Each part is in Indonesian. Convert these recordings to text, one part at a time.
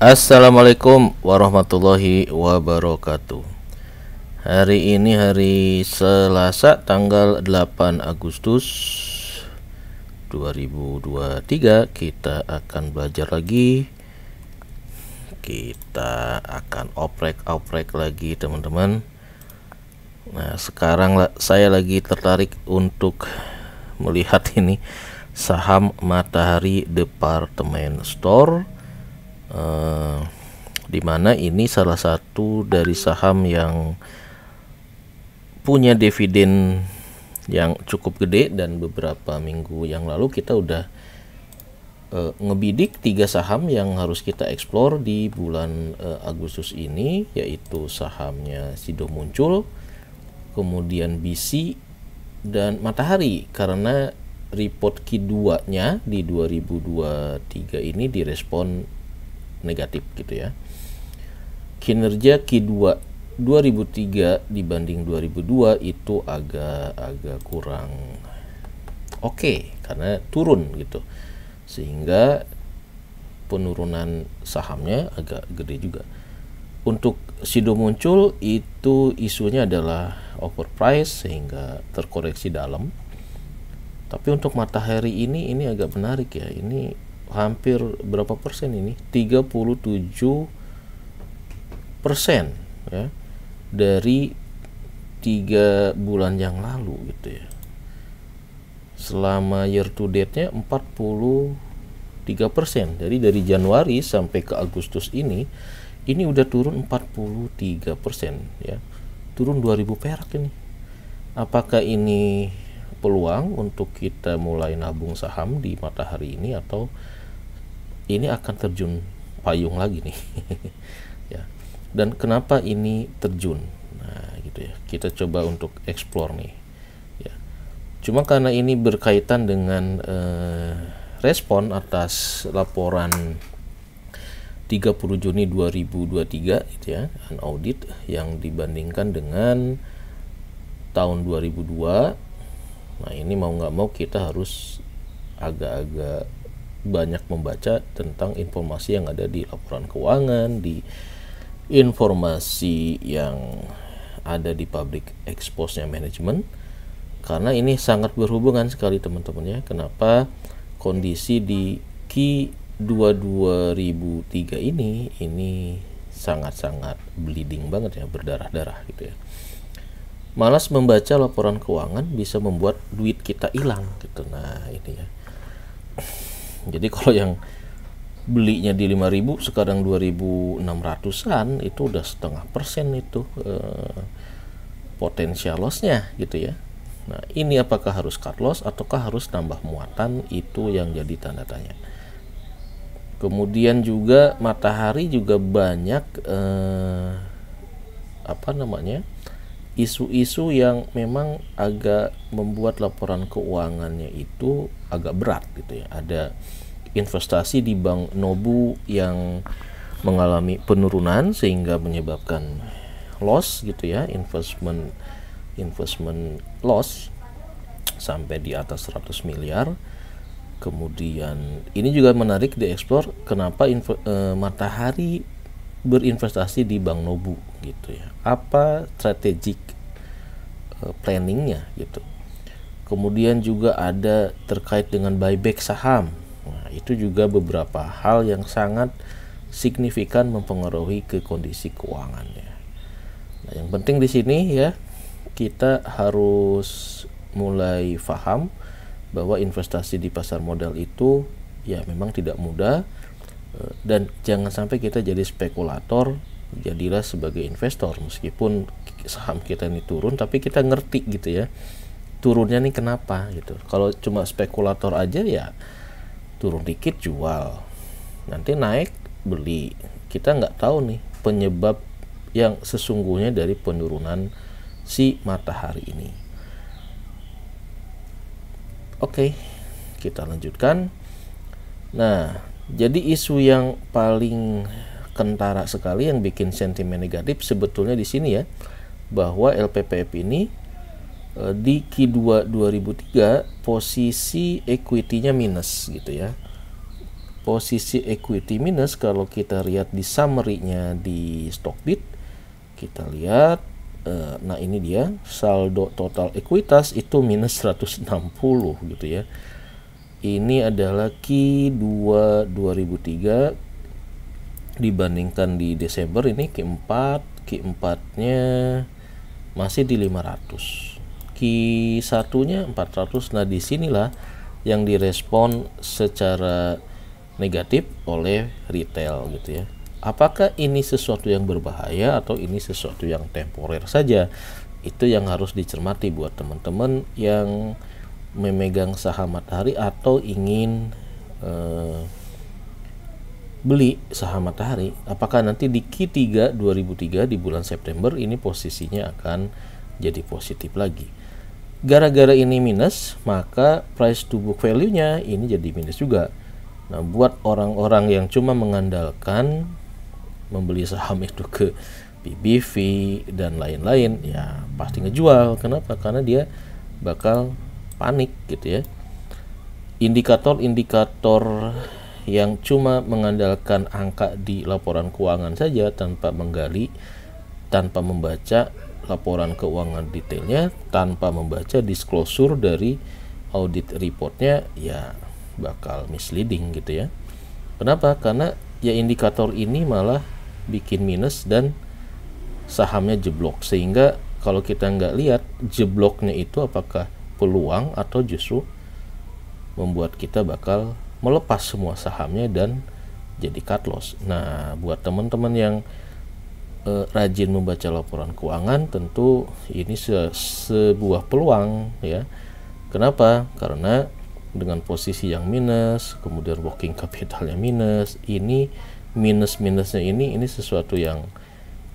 Assalamualaikum warahmatullahi wabarakatuh Hari ini hari Selasa tanggal 8 Agustus 2023 Kita akan belajar lagi Kita akan oprek-oprek lagi teman-teman Nah sekarang saya lagi tertarik untuk melihat ini Saham Matahari Departemen Store Eh, dimana ini salah satu dari saham yang punya dividen yang cukup gede dan beberapa minggu yang lalu kita udah uh, ngebidik tiga saham yang harus kita explore di bulan uh, Agustus ini yaitu sahamnya Sido Muncul, kemudian BC dan Matahari karena report Q2-nya di 2023 ini direspon negatif gitu ya. Kinerja Q2 2003 dibanding 2002 itu agak agak kurang oke okay, karena turun gitu. Sehingga penurunan sahamnya agak gede juga. Untuk Sido muncul itu isunya adalah overprice sehingga terkoreksi dalam. Tapi untuk matahari ini ini agak menarik ya. Ini hampir berapa persen ini 37 persen ya dari tiga bulan yang lalu gitu ya selama year to date nya 43 persen jadi dari Januari sampai ke Agustus ini ini udah turun 43 persen ya turun 2000 perak ini apakah ini peluang untuk kita mulai nabung saham di matahari ini atau ini akan terjun payung lagi nih ya dan kenapa ini terjun nah gitu ya kita coba untuk explore nih ya cuma karena ini berkaitan dengan eh, respon atas laporan 30 Juni 2023 gitu ya audit yang dibandingkan dengan tahun 2002 nah ini mau nggak mau kita harus agak-agak banyak membaca tentang informasi yang ada di laporan keuangan, di informasi yang ada di public expose-nya manajemen. Karena ini sangat berhubungan sekali teman-teman ya. Kenapa kondisi di Q 2003 ini ini sangat-sangat bleeding banget ya, berdarah-darah gitu ya. Malas membaca laporan keuangan bisa membuat duit kita hilang gitu. Nah, ini ya jadi kalau yang belinya di 5000 sekarang 2600-an itu udah setengah persen itu eh, potensial lossnya gitu ya Nah ini apakah harus cut loss ataukah harus tambah muatan itu yang jadi tanda tanya kemudian juga matahari juga banyak eh, apa namanya isu-isu yang memang agak membuat laporan keuangannya itu agak berat gitu ya. Ada investasi di Bank Nobu yang mengalami penurunan sehingga menyebabkan loss gitu ya, investment investment loss sampai di atas 100 miliar. Kemudian ini juga menarik dieksplor kenapa info, eh, Matahari berinvestasi di Bank Nobu gitu ya apa strategic eh, planningnya gitu kemudian juga ada terkait dengan buyback saham nah, itu juga beberapa hal yang sangat signifikan mempengaruhi ke kondisi keuangannya nah, yang penting di sini ya kita harus mulai paham bahwa investasi di pasar modal itu ya memang tidak mudah eh, dan jangan sampai kita jadi spekulator jadilah sebagai investor meskipun saham kita ini turun tapi kita ngerti gitu ya turunnya nih kenapa gitu kalau cuma spekulator aja ya turun dikit jual nanti naik beli kita nggak tahu nih penyebab yang sesungguhnya dari penurunan si matahari ini oke kita lanjutkan nah jadi isu yang paling kentara sekali yang bikin sentimen negatif sebetulnya di sini ya bahwa LPPF ini e, di Q2 2003 posisi equity-nya minus gitu ya. Posisi equity minus kalau kita lihat di summary-nya di Stockbit kita lihat e, nah ini dia saldo total ekuitas itu minus 160 gitu ya. Ini adalah Q2 2003 dibandingkan di Desember ini Q4 Q4-nya masih di 500 Q1-nya 400 nah disinilah yang direspon secara negatif oleh retail gitu ya apakah ini sesuatu yang berbahaya atau ini sesuatu yang temporer saja itu yang harus dicermati buat teman-teman yang memegang saham matahari atau ingin eh, beli saham Matahari, apakah nanti di Q3 2003 di bulan September ini posisinya akan jadi positif lagi? Gara-gara ini minus, maka price to book value-nya ini jadi minus juga. Nah, buat orang-orang yang cuma mengandalkan membeli saham itu ke PBV dan lain-lain, ya pasti ngejual. Kenapa? Karena dia bakal panik gitu ya. Indikator-indikator yang cuma mengandalkan angka di laporan keuangan saja tanpa menggali, tanpa membaca laporan keuangan detailnya, tanpa membaca disclosure dari audit reportnya, ya bakal misleading gitu ya. Kenapa? Karena ya indikator ini malah bikin minus dan sahamnya jeblok sehingga kalau kita nggak lihat jebloknya itu apakah peluang atau justru membuat kita bakal melepas semua sahamnya dan jadi cut loss. Nah, buat teman-teman yang eh, rajin membaca laporan keuangan, tentu ini se sebuah peluang ya. Kenapa? Karena dengan posisi yang minus, kemudian working capitalnya minus, ini minus-minusnya ini ini sesuatu yang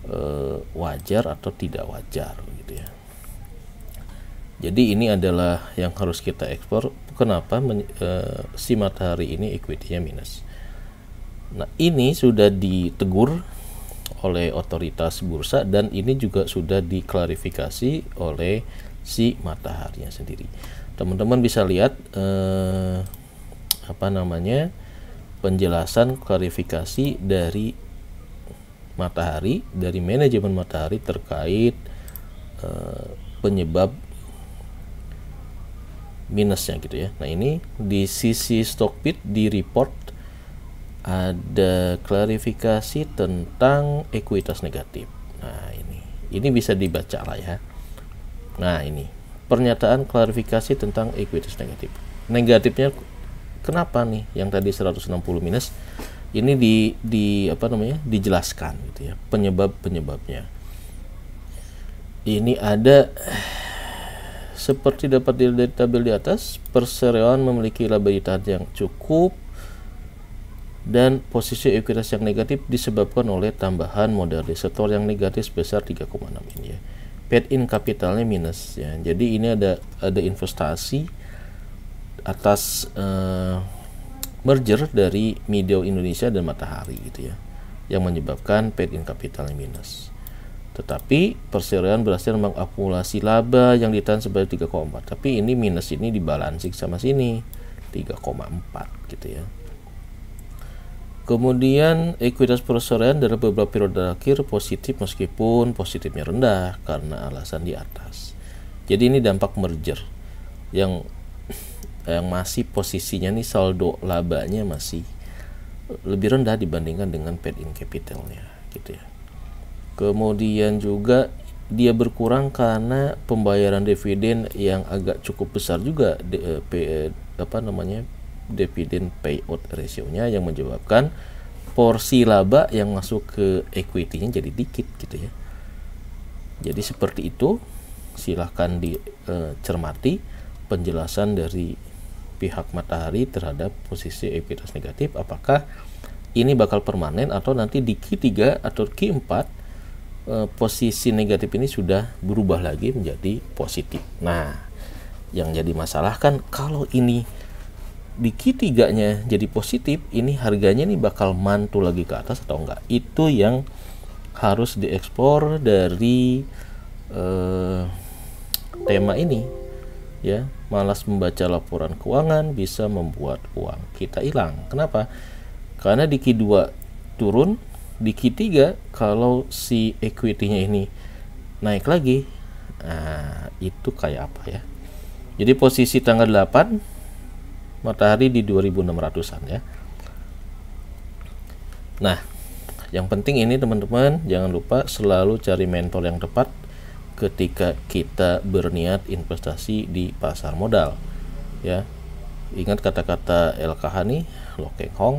eh, wajar atau tidak wajar gitu ya. Jadi ini adalah yang harus kita ekspor kenapa men, uh, si matahari ini equity-nya minus. Nah, ini sudah ditegur oleh otoritas bursa dan ini juga sudah diklarifikasi oleh si mataharinya sendiri. Teman-teman bisa lihat eh, apa namanya penjelasan klarifikasi dari matahari dari manajemen matahari terkait eh, penyebab minusnya gitu ya nah ini di sisi stockpit di report ada klarifikasi tentang ekuitas negatif nah ini ini bisa dibaca lah ya nah ini pernyataan klarifikasi tentang ekuitas negatif negatifnya kenapa nih yang tadi 160 minus ini di di apa namanya dijelaskan gitu ya penyebab penyebabnya ini ada seperti dapat dilihat dari tabel di atas, perseroan memiliki laba labilitas yang cukup dan posisi ekuitas yang negatif disebabkan oleh tambahan modal setor yang negatif sebesar 3,6 ini ya. Paid in capitalnya minus ya. Jadi ini ada ada investasi atas uh, merger dari Media Indonesia dan Matahari gitu ya yang menyebabkan paid in capitalnya minus. Tetapi Perseroan berhasil mengakumulasi laba yang ditahan sebanyak 3,4. Tapi ini minus ini dibalansik sama sini 3,4 gitu ya. Kemudian ekuitas perseroan dari beberapa periode akhir positif meskipun positifnya rendah karena alasan di atas. Jadi ini dampak merger yang yang masih posisinya nih saldo labanya masih lebih rendah dibandingkan dengan paid in capitalnya gitu ya kemudian juga dia berkurang karena pembayaran dividen yang agak cukup besar juga DP eh, eh, apa namanya dividen payout ratio-nya yang menyebabkan porsi laba yang masuk ke equity-nya jadi dikit gitu ya. Jadi seperti itu silahkan dicermati eh, penjelasan dari pihak matahari terhadap posisi ekuitas negatif apakah ini bakal permanen atau nanti di Q3 atau Q4 Eh, posisi negatif ini sudah berubah lagi menjadi positif. Nah, yang jadi masalah kan kalau ini di q nya jadi positif, ini harganya nih bakal mantul lagi ke atas atau enggak. Itu yang harus diekspor dari eh, tema ini. Ya, malas membaca laporan keuangan bisa membuat uang kita hilang. Kenapa? Karena di Q2 turun, di Q3 kalau si equity-nya ini naik lagi nah, itu kayak apa ya jadi posisi tanggal 8 matahari di 2600an ya nah yang penting ini teman-teman jangan lupa selalu cari mentor yang tepat ketika kita berniat investasi di pasar modal ya ingat kata-kata LKH nih Lokeng Hong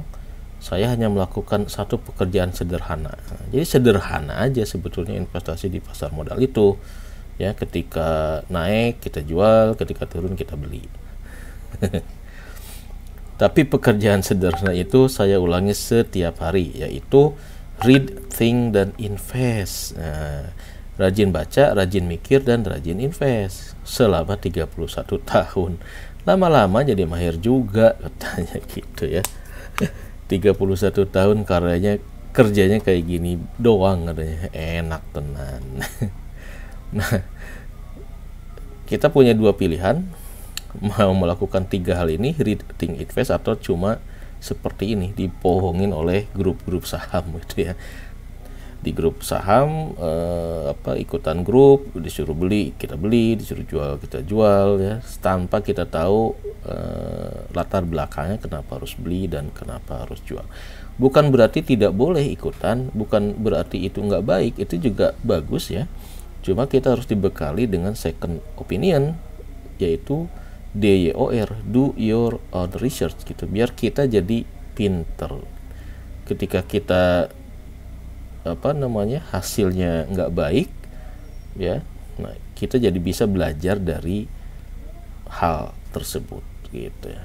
saya hanya melakukan satu pekerjaan sederhana. Jadi sederhana aja sebetulnya investasi di pasar modal itu. Ya, ketika naik kita jual, ketika turun kita beli. Tapi pekerjaan sederhana itu saya ulangi setiap hari yaitu read, think dan invest. Nah, rajin baca, rajin mikir dan rajin invest selama 31 tahun. Lama-lama jadi mahir juga katanya gitu ya. 31 tahun karyanya kerjanya kayak gini doang katanya enak tenan nah kita punya dua pilihan mau melakukan tiga hal ini reading invest atau cuma seperti ini dipohongin oleh grup-grup saham gitu ya di grup saham eh, apa ikutan grup disuruh beli kita beli disuruh jual kita jual ya tanpa kita tahu eh, latar belakangnya kenapa harus beli dan kenapa harus jual. Bukan berarti tidak boleh ikutan, bukan berarti itu nggak baik, itu juga bagus ya. Cuma kita harus dibekali dengan second opinion, yaitu DYOR, do your own research gitu, biar kita jadi pinter. Ketika kita apa namanya hasilnya nggak baik, ya, nah kita jadi bisa belajar dari hal tersebut gitu ya.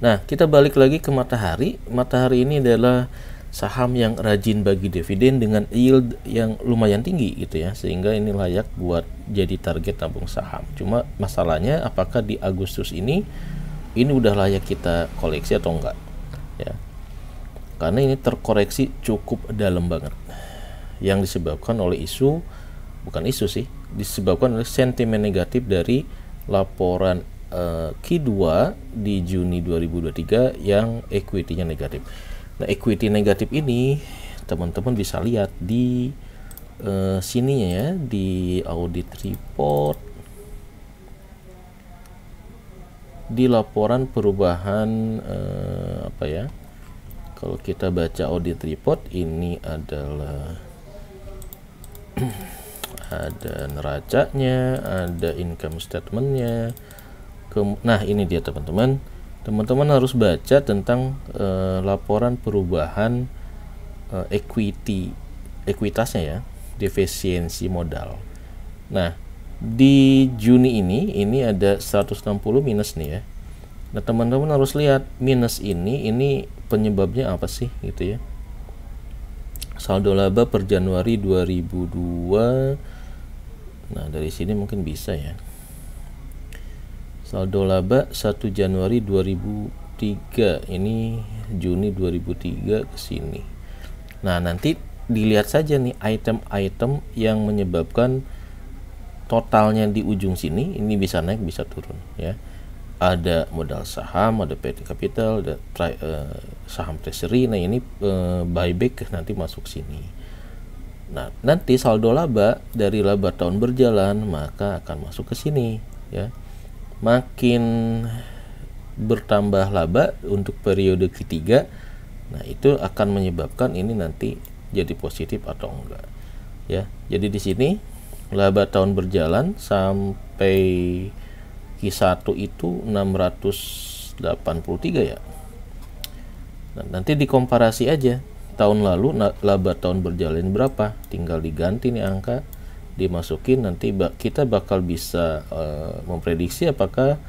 Nah, kita balik lagi ke matahari. Matahari ini adalah saham yang rajin bagi dividen dengan yield yang lumayan tinggi gitu ya. Sehingga ini layak buat jadi target tabung saham. Cuma masalahnya apakah di Agustus ini ini udah layak kita koleksi atau enggak ya. Karena ini terkoreksi cukup dalam banget. Yang disebabkan oleh isu bukan isu sih, disebabkan oleh sentimen negatif dari laporan Eh, Q2 di Juni 2023 yang equity-nya negatif. Nah, equity negatif ini teman-teman bisa lihat di uh, sininya ya, di audit report di laporan perubahan uh, apa ya? Kalau kita baca audit report ini adalah ada neracanya, ada income statementnya, nah ini dia teman-teman teman-teman harus baca tentang e, laporan perubahan e, equity ekuitasnya ya defisiensi modal nah di Juni ini ini ada 160 minus nih ya nah teman-teman harus lihat minus ini ini penyebabnya apa sih gitu ya saldo laba per Januari 2002 nah dari sini mungkin bisa ya saldo laba 1 Januari 2003 ini Juni 2003 ke sini nah nanti dilihat saja nih item-item yang menyebabkan totalnya di ujung sini ini bisa naik bisa turun ya ada modal saham ada PT capital ada try, uh, eh, saham treasury nah ini uh, eh, buyback nanti masuk sini nah nanti saldo laba dari laba tahun berjalan maka akan masuk ke sini ya makin bertambah laba untuk periode ketiga nah itu akan menyebabkan ini nanti jadi positif atau enggak ya jadi di sini laba tahun berjalan sampai Q1 itu 683 ya nah, nanti dikomparasi aja tahun lalu laba tahun berjalan berapa tinggal diganti nih angka dimasukin nanti kita bakal bisa uh, memprediksi apakah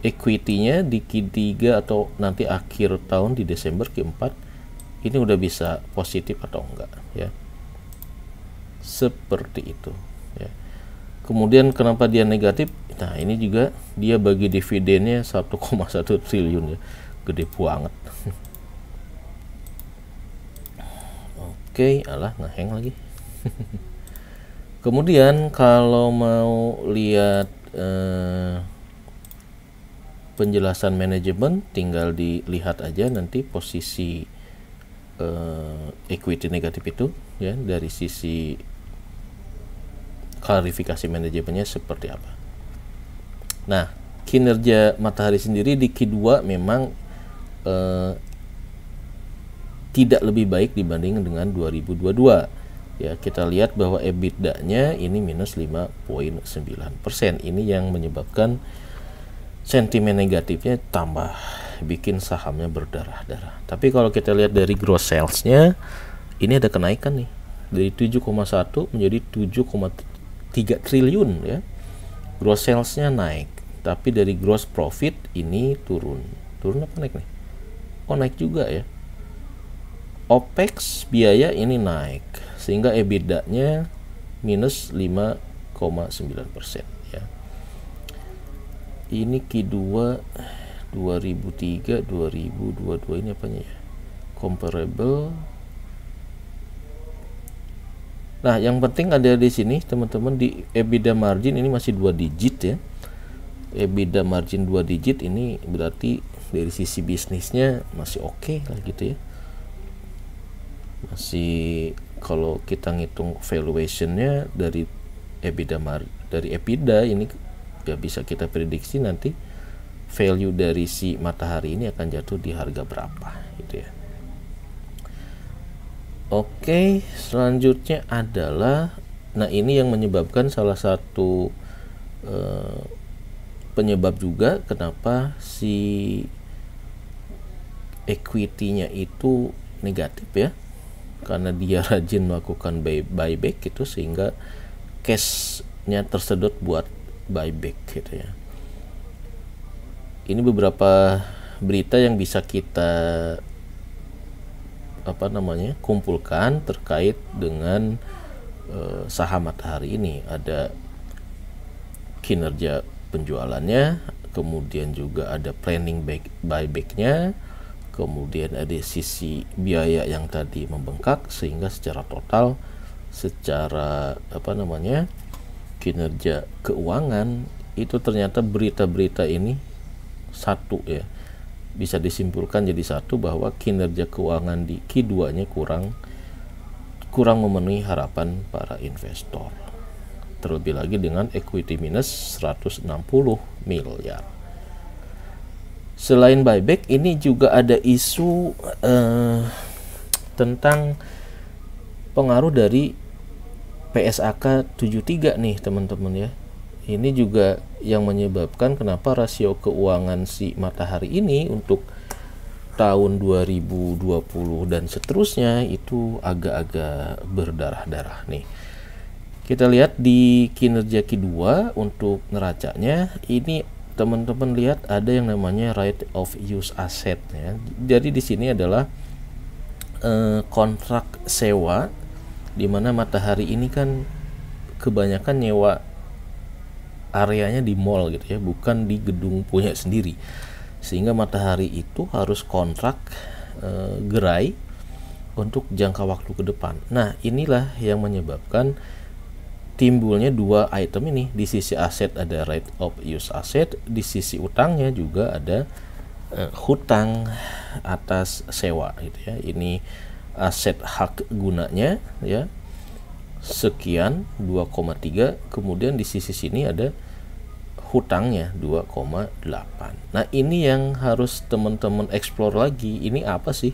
equity-nya di Q3 atau nanti akhir tahun di Desember Q4 ini udah bisa positif atau enggak ya seperti itu ya kemudian kenapa dia negatif nah ini juga dia bagi dividennya 1,1 triliun ya gede banget oke okay, alah ngeheng lagi kemudian kalau mau lihat eh, penjelasan manajemen tinggal dilihat aja nanti posisi eh, equity negatif itu ya dari sisi klarifikasi manajemennya seperti apa nah kinerja matahari sendiri di Q2 memang eh, tidak lebih baik dibanding dengan 2022 ya kita lihat bahwa EBITDA-nya ini minus 5.9%. Ini yang menyebabkan sentimen negatifnya tambah bikin sahamnya berdarah-darah. Tapi kalau kita lihat dari gross sales-nya ini ada kenaikan nih dari 7,1 menjadi 7,3 triliun ya. Gross sales-nya naik, tapi dari gross profit ini turun. Turun apa naik nih? Oh, naik juga ya. OPEX biaya ini naik sehingga EBITDA-nya minus 5,9 persen ya ini Q2 2003 2022 ini apanya ya comparable nah yang penting ada di sini teman-teman di EBITDA margin ini masih dua digit ya EBITDA margin dua digit ini berarti dari sisi bisnisnya masih oke okay lah gitu ya masih kalau kita ngitung valuationnya dari EBITDA mar dari EBITDA ini gak bisa kita prediksi nanti value dari si matahari ini akan jatuh di harga berapa gitu ya Oke selanjutnya adalah nah ini yang menyebabkan salah satu eh, penyebab juga kenapa si equity-nya itu negatif ya karena dia rajin melakukan buy buyback gitu sehingga cashnya tersedot buat buyback gitu ya ini beberapa berita yang bisa kita apa namanya kumpulkan terkait dengan uh, saham matahari ini ada kinerja penjualannya kemudian juga ada planning buybacknya kemudian ada sisi biaya yang tadi membengkak sehingga secara total secara apa namanya kinerja keuangan itu ternyata berita-berita ini satu ya bisa disimpulkan jadi satu bahwa kinerja keuangan di Q2 nya kurang kurang memenuhi harapan para investor terlebih lagi dengan equity minus 160 miliar selain buyback ini juga ada isu eh, tentang pengaruh dari PSAK 73 nih teman-teman ya ini juga yang menyebabkan kenapa rasio keuangan si matahari ini untuk tahun 2020 dan seterusnya itu agak-agak berdarah-darah nih kita lihat di kinerja Q2 untuk neracanya ini teman-teman lihat ada yang namanya right of use asset ya. Jadi di sini adalah eh, kontrak sewa di mana Matahari ini kan kebanyakan nyewa areanya di mall gitu ya, bukan di gedung punya sendiri. Sehingga Matahari itu harus kontrak eh, gerai untuk jangka waktu ke depan. Nah, inilah yang menyebabkan timbulnya dua item ini di sisi aset ada right of use asset, di sisi utangnya juga ada uh, hutang atas sewa gitu ya ini aset hak gunanya ya sekian 2,3 kemudian di sisi sini ada hutangnya 2,8 nah ini yang harus teman-teman explore lagi ini apa sih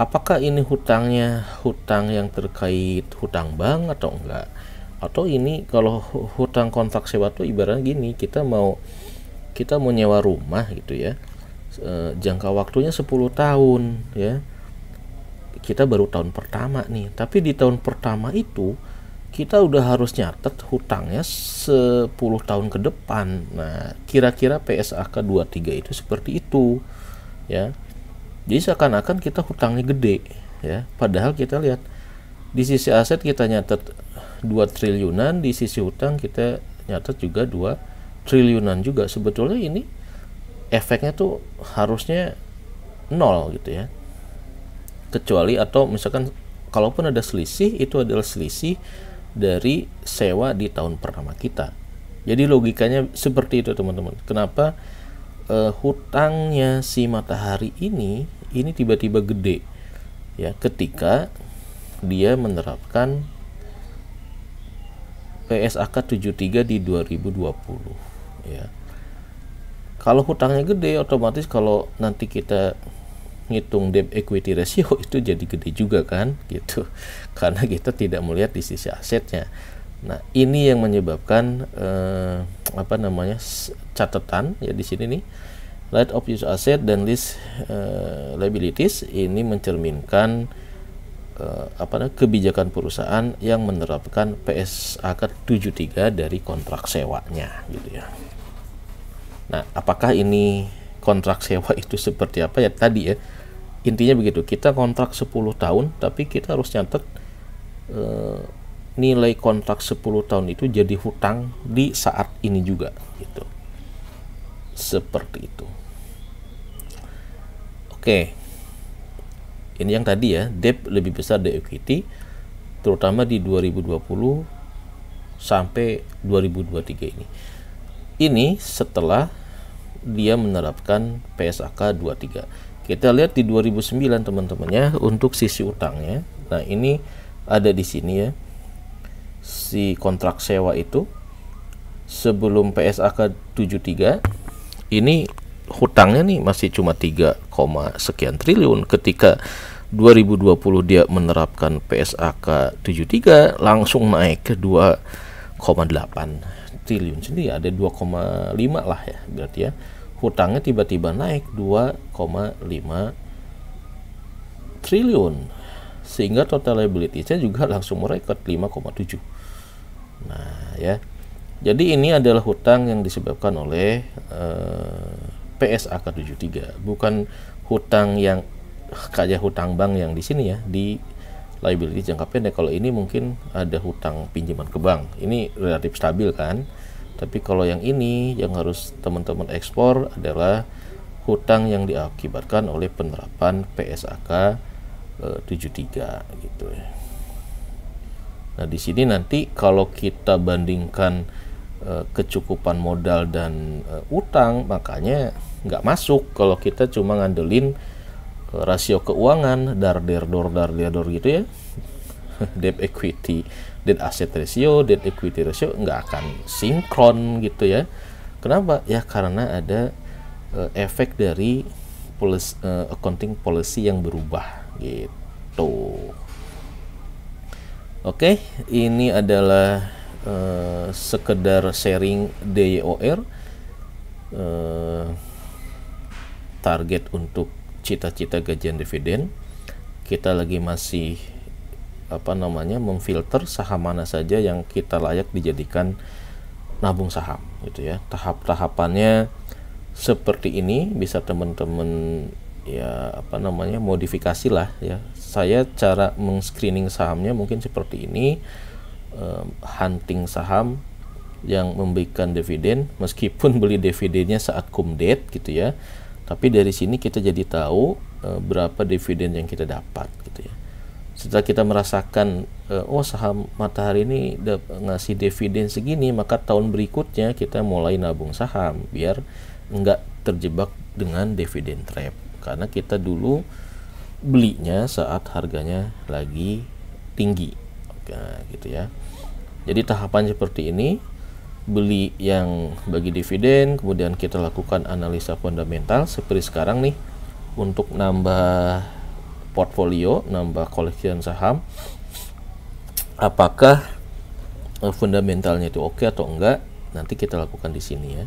apakah ini hutangnya hutang yang terkait hutang bank atau enggak atau ini kalau hutang kontrak sewa tuh ibaratnya gini kita mau kita mau nyewa rumah gitu ya e, jangka waktunya 10 tahun ya kita baru tahun pertama nih tapi di tahun pertama itu kita udah harus nyatet hutangnya 10 tahun ke depan nah kira-kira PSAK 23 itu seperti itu ya jadi seakan-akan kita hutangnya gede ya padahal kita lihat di sisi aset kita nyatet 2 triliunan di sisi hutang kita nyatet juga 2 triliunan juga sebetulnya ini efeknya tuh harusnya nol gitu ya kecuali atau misalkan kalaupun ada selisih itu adalah selisih dari sewa di tahun pertama kita jadi logikanya seperti itu teman-teman kenapa uh, hutangnya si matahari ini ini tiba-tiba gede ya ketika dia menerapkan PSAK 73 di 2020 ya. Kalau hutangnya gede otomatis kalau nanti kita ngitung debt equity ratio itu jadi gede juga kan gitu. Karena kita tidak melihat di sisi asetnya. Nah, ini yang menyebabkan eh, apa namanya catatan ya di sini nih right of use asset dan list eh, liabilities ini mencerminkan Eh, apa kebijakan perusahaan yang menerapkan PSAK 73 dari kontrak sewanya gitu ya. Nah, apakah ini kontrak sewa itu seperti apa ya tadi ya? Intinya begitu, kita kontrak 10 tahun tapi kita harus nyatet eh, nilai kontrak 10 tahun itu jadi hutang di saat ini juga gitu. Seperti itu. Oke. Okay ini yang tadi ya debt lebih besar dari equity terutama di 2020 sampai 2023 ini ini setelah dia menerapkan PSAK 23 kita lihat di 2009 teman temannya untuk sisi utangnya nah ini ada di sini ya si kontrak sewa itu sebelum PSAK 73 ini hutangnya nih masih cuma 3, sekian triliun ketika 2020 dia menerapkan PSAK 73 langsung naik ke 2,8 triliun sendiri ada 2,5 lah ya berarti ya hutangnya tiba-tiba naik 2,5 triliun sehingga total liability-nya juga langsung merekat 5,7 nah ya jadi ini adalah hutang yang disebabkan oleh eh, PSAK 73 bukan hutang yang kayak hutang bank yang di sini ya di liability jangka pendek kalau ini mungkin ada hutang pinjaman ke bank ini relatif stabil kan tapi kalau yang ini yang harus teman-teman ekspor adalah hutang yang diakibatkan oleh penerapan PSAK e, 73 gitu ya. Nah, di sini nanti kalau kita bandingkan e, kecukupan modal dan e, utang, makanya nggak masuk kalau kita cuma ngandelin eh, rasio keuangan dar der dor dar der dor gitu ya debt equity debt asset ratio debt equity ratio nggak akan sinkron gitu ya kenapa ya karena ada uh, efek dari policy, uh, eh, accounting policy yang berubah gitu oke okay, ini adalah uh, sekedar sharing DOR uh, target untuk cita-cita gajian dividen kita lagi masih apa namanya memfilter saham mana saja yang kita layak dijadikan nabung saham gitu ya tahap-tahapannya seperti ini bisa teman-teman ya apa namanya modifikasi lah ya saya cara meng-screening sahamnya mungkin seperti ini uh, hunting saham yang memberikan dividen meskipun beli dividennya saat cum date gitu ya tapi dari sini kita jadi tahu e, berapa dividen yang kita dapat gitu ya. Setelah kita merasakan e, oh saham Matahari ini ngasih dividen segini, maka tahun berikutnya kita mulai nabung saham biar nggak terjebak dengan dividen trap karena kita dulu belinya saat harganya lagi tinggi. Oke, nah, gitu ya. Jadi tahapan seperti ini beli yang bagi dividen, kemudian kita lakukan analisa fundamental seperti sekarang nih untuk nambah portfolio, nambah koleksi saham. Apakah eh, fundamentalnya itu oke atau enggak? Nanti kita lakukan di sini ya.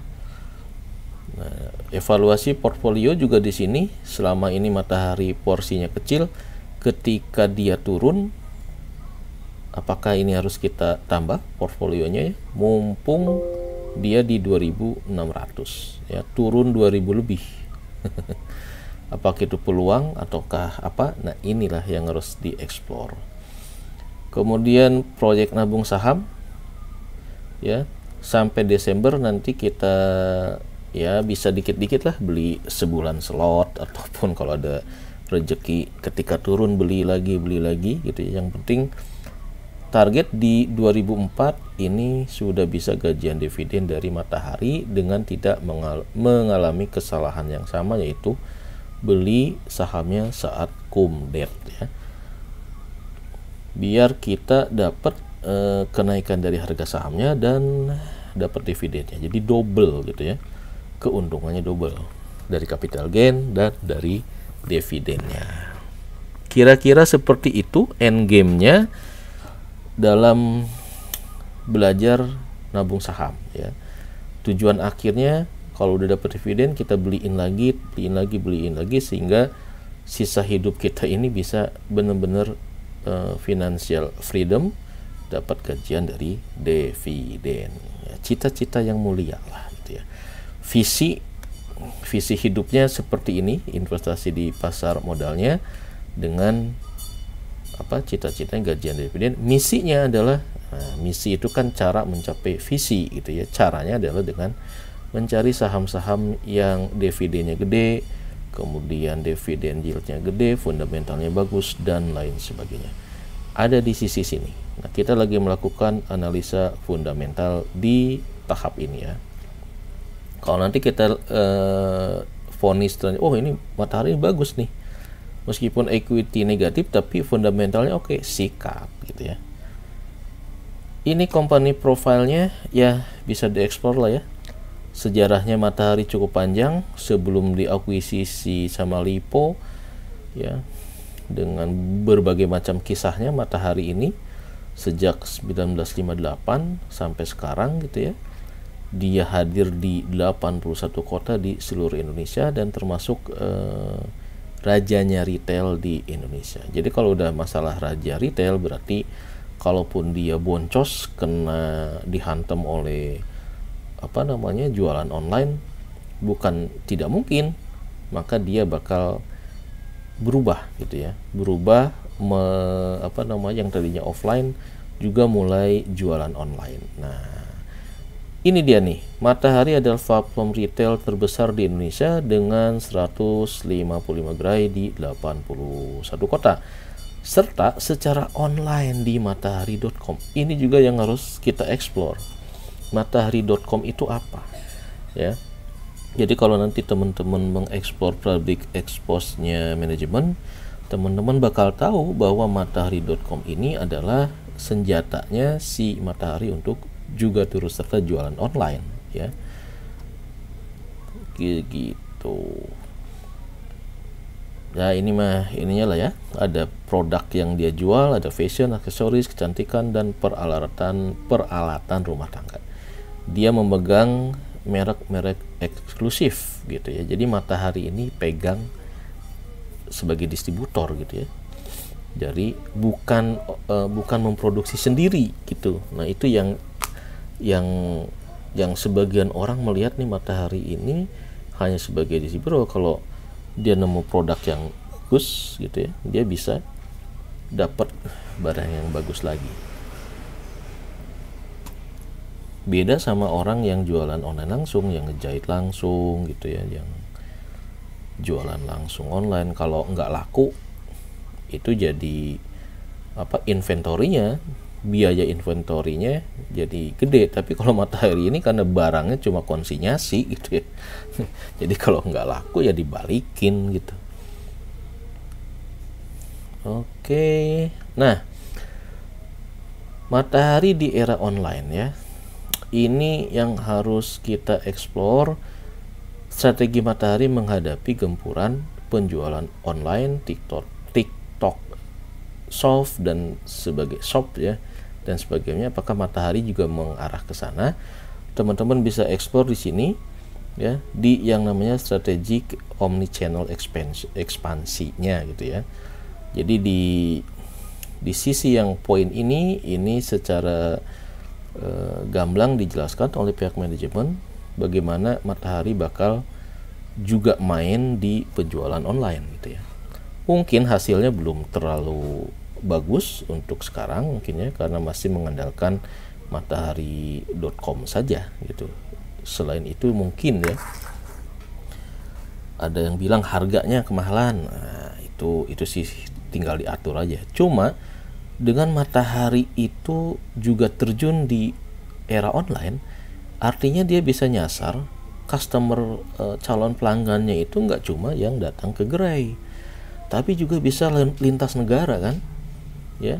Nah, evaluasi portfolio juga di sini selama ini matahari porsinya kecil, ketika dia turun apakah ini harus kita tambah portfolionya ya mumpung dia di 2600 ya turun 2000 lebih apakah itu peluang ataukah apa nah inilah yang harus dieksplor kemudian proyek nabung saham ya sampai Desember nanti kita ya bisa dikit-dikit lah beli sebulan slot ataupun kalau ada rejeki ketika turun beli lagi beli lagi gitu ya. yang penting target di 2004 ini sudah bisa gajian dividen dari Matahari dengan tidak mengal mengalami kesalahan yang sama yaitu beli sahamnya saat kumdet ya. Biar kita dapat e, kenaikan dari harga sahamnya dan dapat dividennya. Jadi double gitu ya. Keuntungannya double dari capital gain dan dari dividennya. Kira-kira seperti itu end game nya dalam belajar nabung saham ya tujuan akhirnya kalau udah dapat dividen kita beliin lagi beliin lagi beliin lagi sehingga sisa hidup kita ini bisa benar-benar uh, financial freedom dapat gajian dari dividen ya, cita-cita yang mulia lah gitu ya visi visi hidupnya seperti ini investasi di pasar modalnya dengan apa cita-citanya gajian dividen misinya adalah nah, misi itu kan cara mencapai visi gitu ya caranya adalah dengan mencari saham-saham yang dividennya gede kemudian dividen yieldnya gede fundamentalnya bagus dan lain sebagainya ada di sisi sini nah kita lagi melakukan analisa fundamental di tahap ini ya kalau nanti kita eh, vonis oh ini matahari bagus nih meskipun equity negatif tapi fundamentalnya oke okay, sikap gitu ya ini company profilnya ya bisa diekspor lah ya sejarahnya matahari cukup panjang sebelum diakuisisi sama Lipo ya dengan berbagai macam kisahnya matahari ini sejak 1958 sampai sekarang gitu ya dia hadir di 81 kota di seluruh Indonesia dan termasuk eh, rajanya retail di Indonesia. Jadi kalau udah masalah raja retail berarti kalaupun dia boncos kena dihantam oleh apa namanya jualan online bukan tidak mungkin maka dia bakal berubah gitu ya berubah me, apa namanya yang tadinya offline juga mulai jualan online nah ini dia nih, Matahari adalah platform retail terbesar di Indonesia dengan 155 gerai di 81 kota serta secara online di matahari.com. Ini juga yang harus kita explore. Matahari.com itu apa? Ya. Jadi kalau nanti teman-teman mengeksplor public expose-nya manajemen, teman-teman bakal tahu bahwa matahari.com ini adalah senjatanya si matahari untuk juga turut serta jualan online ya gitu ya ini mah ininya lah ya ada produk yang dia jual ada fashion aksesoris kecantikan dan peralatan peralatan rumah tangga dia memegang merek-merek eksklusif gitu ya jadi matahari ini pegang sebagai distributor gitu ya jadi bukan uh, bukan memproduksi sendiri gitu nah itu yang yang yang sebagian orang melihat nih matahari ini hanya sebagai disiplin kalau dia nemu produk yang bagus gitu ya dia bisa dapat barang yang bagus lagi beda sama orang yang jualan online langsung yang ngejahit langsung gitu ya yang jualan langsung online kalau nggak laku itu jadi apa inventorinya biaya inventorinya jadi gede tapi kalau matahari ini karena barangnya cuma konsinyasi gitu ya jadi kalau nggak laku ya dibalikin gitu oke nah matahari di era online ya ini yang harus kita explore strategi matahari menghadapi gempuran penjualan online tiktok tiktok soft dan sebagai shop ya dan sebagainya apakah matahari juga mengarah ke sana teman-teman bisa explore di sini ya di yang namanya strategic omni channel expansion ekspansinya gitu ya jadi di di sisi yang poin ini ini secara uh, gamblang dijelaskan oleh pihak manajemen bagaimana matahari bakal juga main di penjualan online gitu ya mungkin hasilnya belum terlalu bagus untuk sekarang mungkin ya karena masih mengandalkan matahari.com saja gitu. Selain itu mungkin ya ada yang bilang harganya kemahalan. Nah, itu itu sih tinggal diatur aja. Cuma dengan matahari itu juga terjun di era online, artinya dia bisa nyasar customer e, calon pelanggannya itu nggak cuma yang datang ke gerai, tapi juga bisa lintas negara kan ya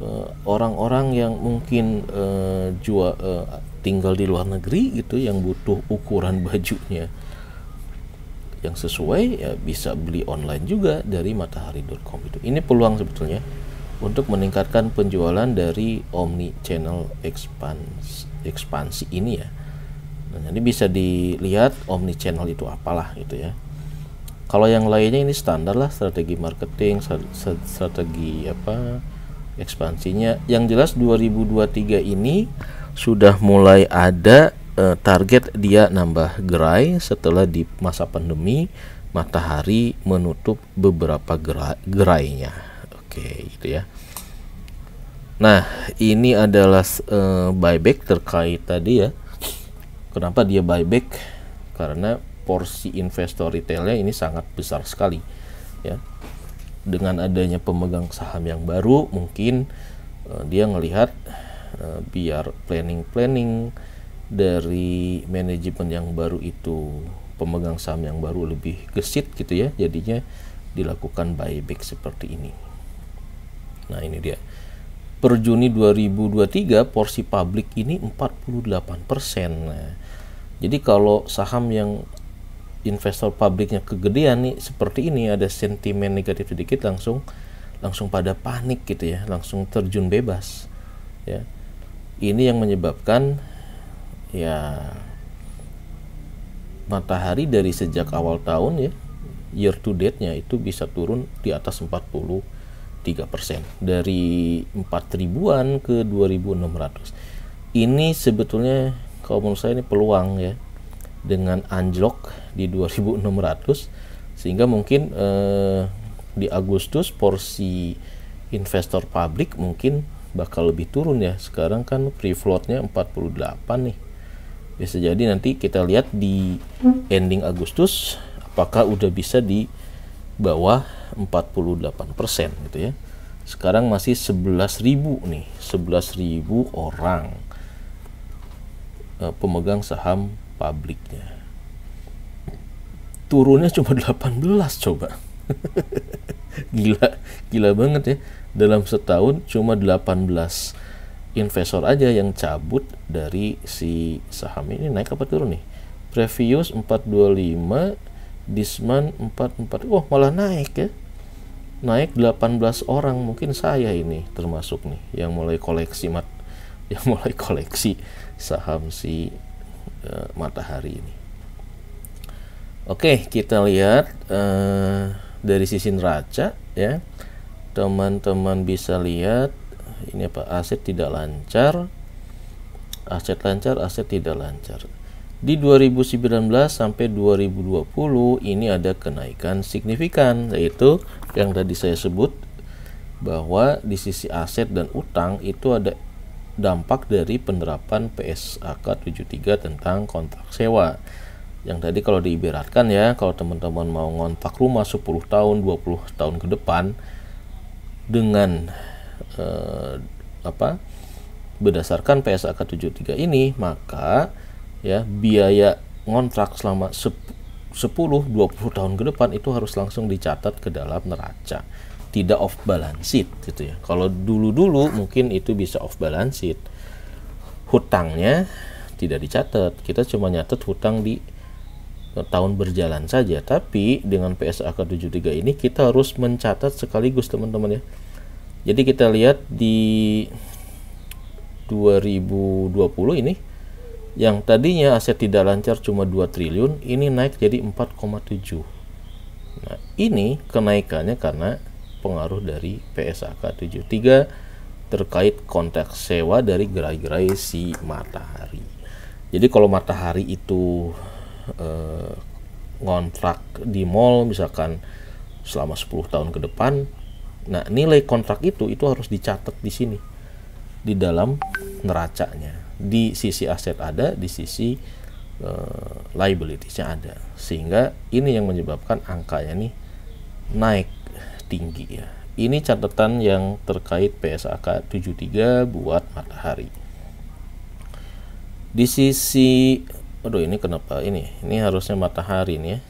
eh, orang-orang yang mungkin uh, eh, jual uh, eh, tinggal di luar negeri gitu yang butuh ukuran bajunya yang sesuai ya bisa beli online juga dari matahari.com itu ini peluang sebetulnya untuk meningkatkan penjualan dari omni channel ekspansi ini ya nah, jadi bisa dilihat omni channel itu apalah gitu ya kalau yang lainnya ini standar lah strategi marketing strategi apa ekspansinya yang jelas 2023 ini sudah mulai ada uh, target dia nambah gerai setelah di masa pandemi matahari menutup beberapa gerai gerainya oke gitu ya nah ini adalah uh, buyback terkait tadi ya kenapa dia buyback karena porsi investor retailnya ini sangat besar sekali ya dengan adanya pemegang saham yang baru mungkin uh, dia ngelihat uh, biar planning planning dari manajemen yang baru itu pemegang saham yang baru lebih gesit gitu ya jadinya dilakukan buyback seperti ini nah ini dia per Juni 2023 porsi publik ini 48% nah, jadi kalau saham yang investor publiknya kegedean nih seperti ini ada sentimen negatif sedikit langsung langsung pada panik gitu ya langsung terjun bebas ya ini yang menyebabkan ya matahari dari sejak awal tahun ya year to date nya itu bisa turun di atas persen dari empat ribuan ke 2600 ini sebetulnya kalau menurut saya ini peluang ya dengan anjlok di 2600 sehingga mungkin eh, di Agustus porsi investor publik mungkin bakal lebih turun ya sekarang kan free floatnya 48 nih bisa jadi nanti kita lihat di ending Agustus apakah udah bisa di bawah 48% gitu ya sekarang masih 11.000 nih 11.000 orang eh, pemegang saham publiknya turunnya cuma 18 coba gila gila banget ya dalam setahun cuma 18 investor aja yang cabut dari si saham ini naik apa turun nih previous 425 disman 44 wah oh, malah naik ya naik 18 orang mungkin saya ini termasuk nih yang mulai koleksi mat yang mulai koleksi saham si uh, matahari ini. Oke, kita lihat uh, dari sisi neraca ya. Teman-teman bisa lihat ini apa aset tidak lancar. Aset lancar, aset tidak lancar. Di 2019 sampai 2020 ini ada kenaikan signifikan yaitu yang tadi saya sebut bahwa di sisi aset dan utang itu ada dampak dari penerapan PSAK 73 tentang kontrak sewa. Yang tadi kalau diibaratkan ya, kalau teman-teman mau ngontrak rumah 10 tahun, 20 tahun ke depan dengan eh, apa? berdasarkan PSAK 73 ini, maka ya biaya ngontrak selama 10 20 tahun ke depan itu harus langsung dicatat ke dalam neraca tidak off balance sheet gitu ya. Kalau dulu-dulu mungkin itu bisa off balance sheet. Hutangnya tidak dicatat. Kita cuma nyatet hutang di eh, tahun berjalan saja tapi dengan PSAK 73 ini kita harus mencatat sekaligus teman-teman ya jadi kita lihat di 2020 ini yang tadinya aset tidak lancar cuma 2 triliun ini naik jadi 4,7 nah ini kenaikannya karena pengaruh dari PSAK 73 terkait konteks sewa dari gerai-gerai si matahari. Jadi kalau matahari itu eh, kontrak di mall misalkan selama 10 tahun ke depan, nah nilai kontrak itu itu harus dicatat di sini di dalam neracanya. Di sisi aset ada, di sisi e, liabilitiesnya ada. Sehingga ini yang menyebabkan angkanya nih naik tinggi ya. Ini catatan yang terkait PSAK 73 buat matahari. Di sisi aduh ini kenapa ini? Ini harusnya matahari nih ya.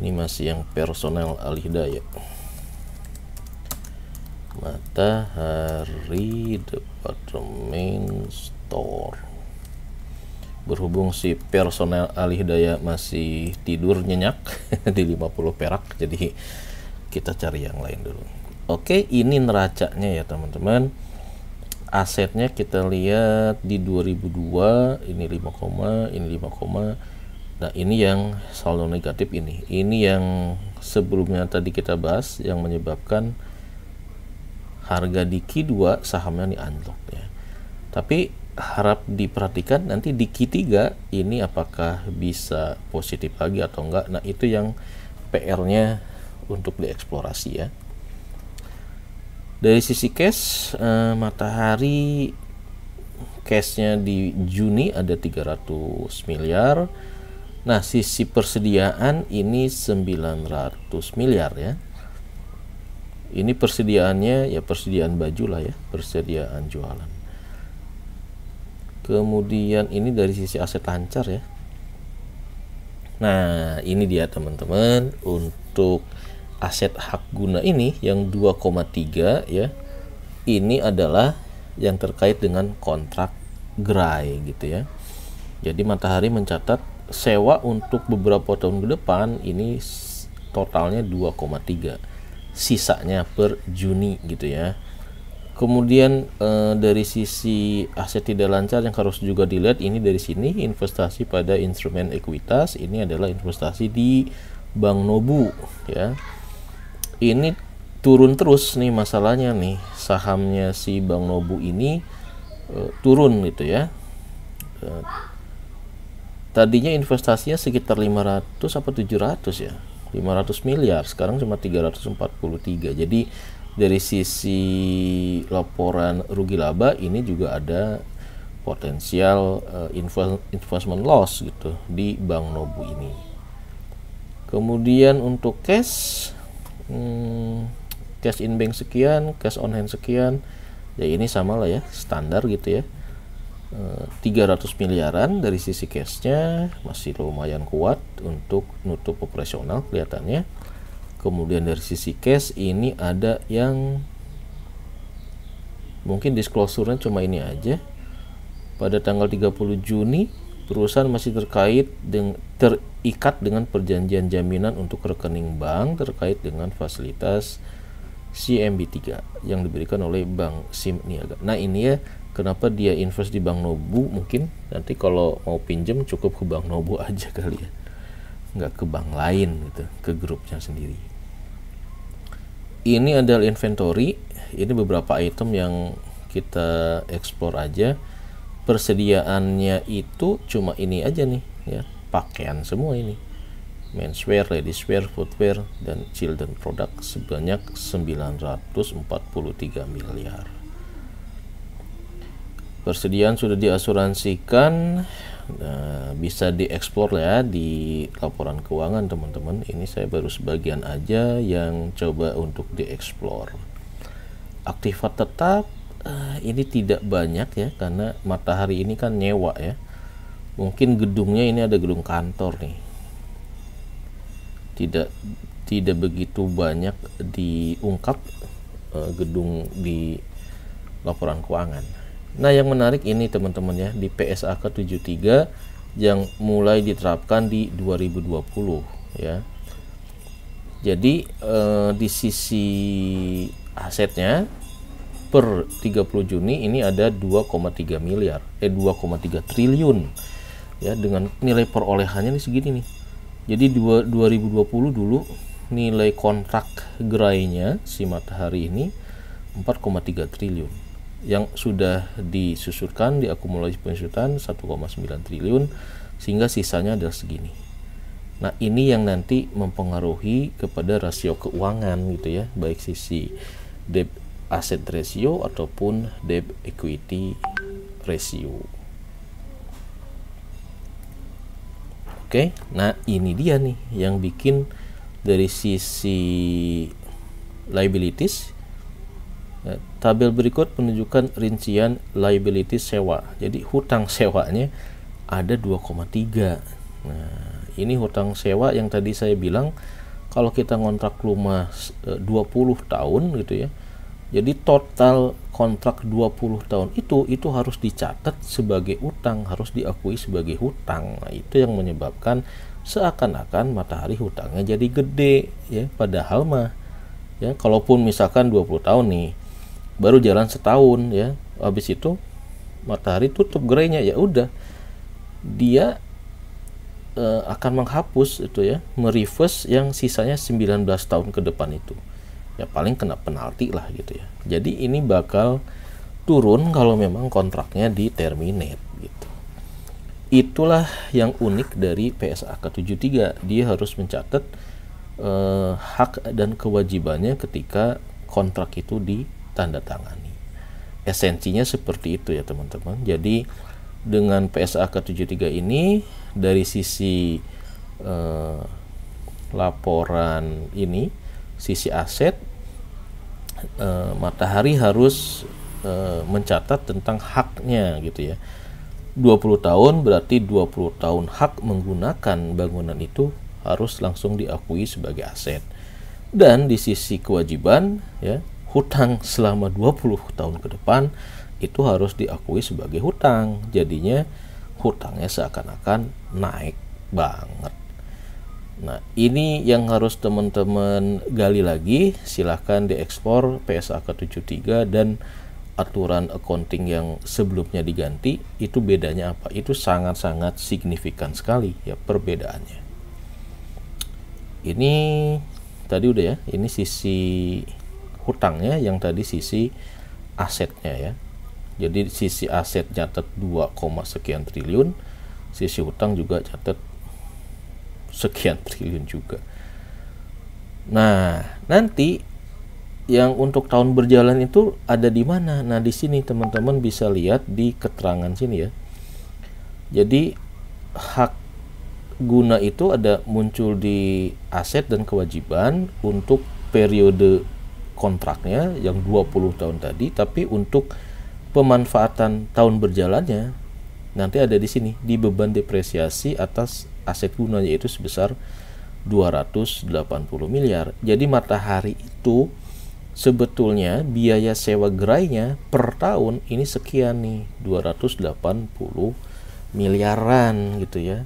Ini masih yang personel alih ya Matahari Departemen Store berhubung si personel alih daya masih tidur nyenyak di 50 perak jadi kita cari yang lain dulu oke ini neracanya ya teman-teman asetnya kita lihat di 2002 ini 5, ini 5, nah ini yang saldo negatif ini ini yang sebelumnya tadi kita bahas yang menyebabkan harga di Q2 sahamnya ini anjlok ya tapi harap diperhatikan nanti di Q3 ini apakah bisa positif lagi atau enggak. Nah, itu yang PR-nya untuk dieksplorasi ya. Dari sisi cash eh, matahari cash-nya di Juni ada 300 miliar. Nah, sisi persediaan ini 900 miliar ya ini persediaannya ya persediaan baju lah ya persediaan jualan kemudian ini dari sisi aset lancar ya nah ini dia teman-teman untuk aset hak guna ini yang 2,3 ya ini adalah yang terkait dengan kontrak gerai gitu ya jadi matahari mencatat sewa untuk beberapa tahun ke depan ini totalnya 2,3 sisanya per Juni gitu ya Kemudian eh, dari sisi aset tidak lancar yang harus juga dilihat ini dari sini investasi pada instrumen ekuitas ini adalah investasi di Bank Nobu ya. Ini turun terus nih masalahnya nih sahamnya si Bank Nobu ini eh, turun gitu ya. Eh, tadinya investasinya sekitar 500 apa 700 ya. 500 miliar sekarang cuma 343. Jadi dari sisi laporan rugi laba ini juga ada potensial uh, investment loss gitu di Bank Nobu ini. Kemudian untuk cash hmm, cash in bank sekian, cash on hand sekian. Ya ini sama lah ya, standar gitu ya. 300 eh, miliaran dari sisi cashnya masih lumayan kuat untuk nutup operasional kelihatannya kemudian dari sisi cash ini ada yang mungkin disclosure-nya cuma ini aja pada tanggal 30 Juni perusahaan masih terkait dengan terikat dengan perjanjian jaminan untuk rekening bank terkait dengan fasilitas CMB3 yang diberikan oleh Bank SIM Niaga. Nah ini ya kenapa dia invest di Bank Nobu mungkin nanti kalau mau pinjem cukup ke Bank Nobu aja kali ya nggak ke bank lain gitu ke grupnya sendiri ini adalah inventory ini beberapa item yang kita explore aja persediaannya itu cuma ini aja nih ya pakaian semua ini menswear, ladieswear, footwear, dan children product sebanyak 943 miliar persediaan sudah diasuransikan nah, bisa dieksplor ya di laporan keuangan teman-teman ini saya baru sebagian aja yang coba untuk dieksplor aktifat tetap eh, ini tidak banyak ya karena matahari ini kan nyewa ya mungkin gedungnya ini ada gedung kantor nih tidak tidak begitu banyak diungkap eh, gedung di laporan keuangan Nah, yang menarik ini teman-teman ya, di PSAK 73 yang mulai diterapkan di 2020 ya. Jadi eh, di sisi asetnya per 30 Juni ini ada 2,3 miliar, eh 2,3 triliun. Ya, dengan nilai perolehannya ini segini nih. Jadi 2, 2020 dulu nilai kontrak gerainya si Matahari ini 4,3 triliun yang sudah disusurkan diakumulasi penyusutan 1,9 triliun sehingga sisanya adalah segini. Nah, ini yang nanti mempengaruhi kepada rasio keuangan gitu ya, baik sisi debt asset ratio ataupun debt equity ratio. Oke, nah ini dia nih yang bikin dari sisi liabilities Tabel berikut menunjukkan rincian liability sewa. Jadi hutang sewanya ada 2,3. Nah, ini hutang sewa yang tadi saya bilang kalau kita ngontrak rumah 20 e, tahun gitu ya. Jadi total kontrak 20 tahun itu itu harus dicatat sebagai utang, harus diakui sebagai hutang. Nah, itu yang menyebabkan seakan-akan matahari hutangnya jadi gede ya padahal mah ya kalaupun misalkan 20 tahun nih baru jalan setahun ya habis itu matahari tutup gerainya ya udah dia e, akan menghapus itu ya mereverse yang sisanya 19 tahun ke depan itu ya paling kena penalti lah gitu ya jadi ini bakal turun kalau memang kontraknya di terminate gitu itulah yang unik dari PSA ke 73 dia harus mencatat e, hak dan kewajibannya ketika kontrak itu di tanda tangani. Esensinya seperti itu ya teman-teman. Jadi dengan PSA ke 73 ini dari sisi eh, laporan ini, sisi aset eh, Matahari harus eh, mencatat tentang haknya gitu ya. 20 tahun berarti 20 tahun hak menggunakan bangunan itu harus langsung diakui sebagai aset. Dan di sisi kewajiban ya hutang selama 20 tahun ke depan itu harus diakui sebagai hutang. Jadinya hutangnya seakan-akan naik banget. Nah, ini yang harus teman-teman gali lagi. Silahkan diekspor PSAK 73 dan aturan accounting yang sebelumnya diganti itu bedanya apa itu sangat-sangat signifikan sekali ya perbedaannya ini tadi udah ya ini sisi hutangnya yang tadi sisi asetnya ya jadi sisi aset catat 2, sekian triliun sisi hutang juga catat sekian triliun juga nah nanti yang untuk tahun berjalan itu ada di mana nah di sini teman-teman bisa lihat di keterangan sini ya jadi hak guna itu ada muncul di aset dan kewajiban untuk periode kontraknya yang 20 tahun tadi tapi untuk pemanfaatan tahun berjalannya nanti ada di sini di beban depresiasi atas aset gunanya itu sebesar 280 miliar. Jadi Matahari itu sebetulnya biaya sewa gerainya per tahun ini sekian nih 280 miliaran gitu ya.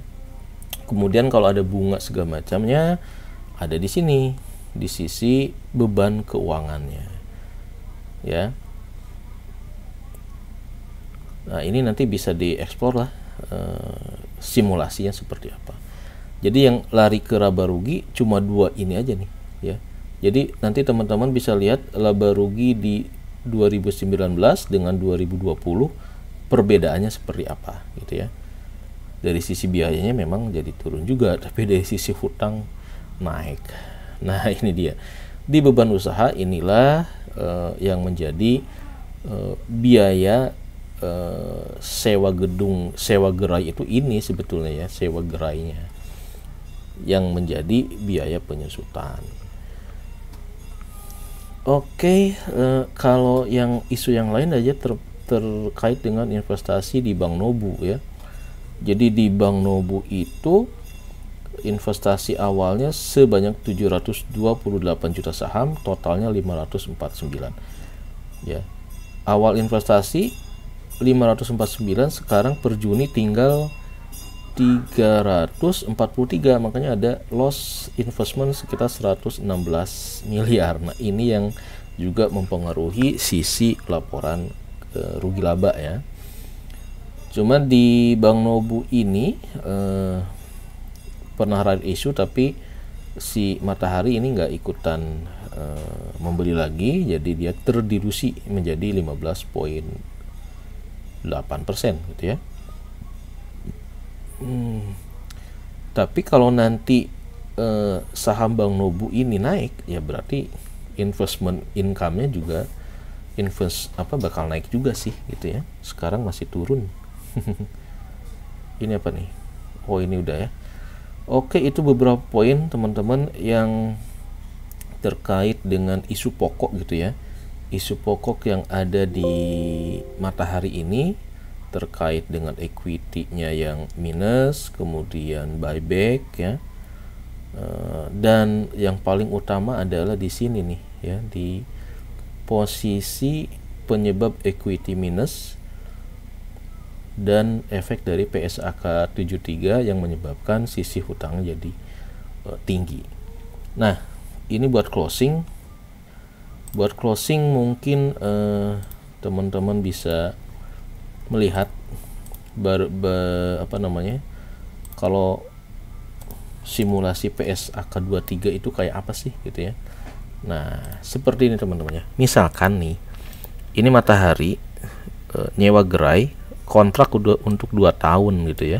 Kemudian kalau ada bunga segala macamnya ada di sini di sisi beban keuangannya. Ya. Nah, ini nanti bisa diekspor lah e, simulasinya seperti apa. Jadi yang lari ke laba rugi cuma dua ini aja nih, ya. Jadi nanti teman-teman bisa lihat laba rugi di 2019 dengan 2020 perbedaannya seperti apa gitu ya. Dari sisi biayanya memang jadi turun juga, tapi dari sisi hutang naik. Nah, ini dia. Di beban usaha inilah uh, yang menjadi uh, biaya uh, sewa gedung, sewa gerai itu ini sebetulnya ya, sewa gerainya yang menjadi biaya penyusutan. Oke, okay, uh, kalau yang isu yang lain aja ter terkait dengan investasi di Bank Nobu ya. Jadi di Bank Nobu itu investasi awalnya sebanyak 728 juta saham, totalnya 549. Ya. Awal investasi 549, sekarang per Juni tinggal 343 makanya ada loss investment sekitar 116 miliar. Nah, ini yang juga mempengaruhi sisi laporan e, rugi laba ya. Cuman di Bank Nobu ini eh, pernah rare issue tapi si matahari ini nggak ikutan uh, membeli lagi jadi dia terdilusi menjadi 15.8% gitu ya hmm. tapi kalau nanti uh, saham Bank Nobu ini naik ya berarti investment income-nya juga invest apa bakal naik juga sih gitu ya sekarang masih turun ini apa nih oh ini udah ya Oke, itu beberapa poin teman-teman yang terkait dengan isu pokok gitu ya. Isu pokok yang ada di matahari ini terkait dengan equity-nya yang minus, kemudian buyback ya. Eh, dan yang paling utama adalah di sini nih ya, di posisi penyebab equity minus dan efek dari PSAK 73 yang menyebabkan sisi hutang jadi uh, tinggi. Nah, ini buat closing. Buat closing mungkin eh, teman-teman bisa melihat ber, ber, apa namanya? Kalau simulasi PSAK 23 itu kayak apa sih gitu ya. Nah, seperti ini teman-teman ya. Misalkan nih ini matahari uh, nyewa gerai kontrak udah untuk 2 tahun gitu ya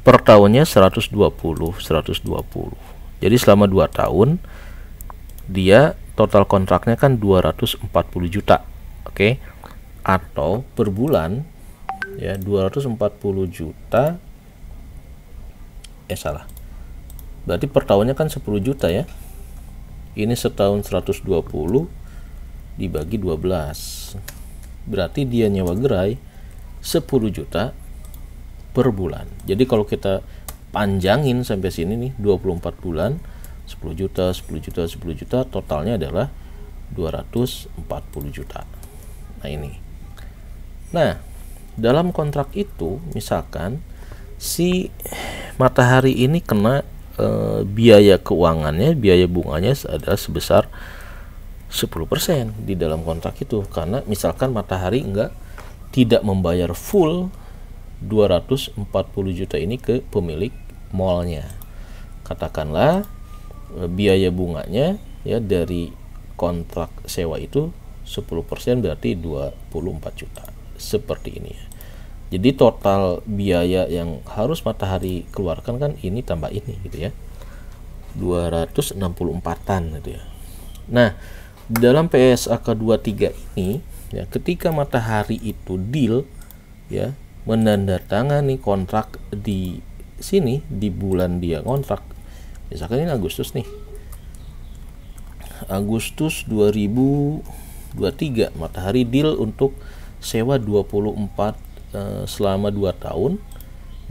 per tahunnya 120 120 jadi selama 2 tahun dia total kontraknya kan 240 juta oke okay? atau per bulan ya 240 juta eh salah berarti per tahunnya kan 10 juta ya ini setahun 120 dibagi 12 berarti dia nyewa gerai 10 juta per bulan. Jadi kalau kita panjangin sampai sini nih 24 bulan 10 juta 10 juta 10 juta totalnya adalah 240 juta. Nah ini. Nah, dalam kontrak itu misalkan si matahari ini kena e, biaya keuangannya, biaya bunganya adalah sebesar 10% di dalam kontrak itu karena misalkan matahari enggak tidak membayar full 240 juta ini ke pemilik malnya katakanlah e, biaya bunganya ya dari kontrak sewa itu 10% berarti 24 juta seperti ini ya jadi total biaya yang harus matahari keluarkan kan ini tambah ini gitu ya 264an gitu ya nah dalam PSAK 23 ini ya ketika matahari itu deal ya menandatangani kontrak di sini di bulan dia kontrak misalkan ini Agustus nih Agustus 2023 matahari deal untuk sewa 24 eh, selama 2 tahun